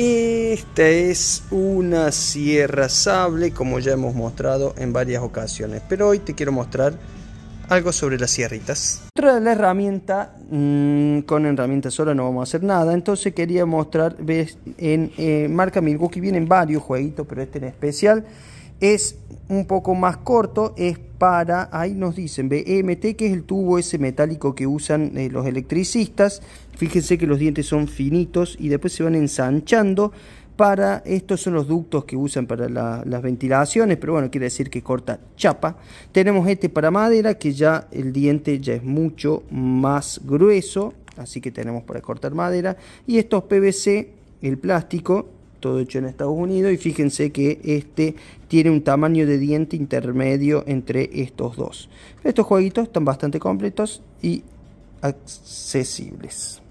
Esta es una sierra sable como ya hemos mostrado en varias ocasiones, pero hoy te quiero mostrar algo sobre las sierritas. Otra de la herramienta, mm, con herramientas sola no vamos a hacer nada, entonces quería mostrar, ves, en eh, marca Milwaukee vienen varios jueguitos, pero este en especial es un poco más corto, es para, ahí nos dicen, BMT, que es el tubo ese metálico que usan eh, los electricistas. Fíjense que los dientes son finitos y después se van ensanchando para, estos son los ductos que usan para las ventilaciones, pero bueno, quiere decir que corta chapa. Tenemos este para madera, que ya el diente ya es mucho más grueso, así que tenemos para cortar madera. Y estos PVC, el plástico, todo hecho en Estados Unidos y fíjense que este tiene un tamaño de diente intermedio entre estos dos. Estos jueguitos están bastante completos y accesibles.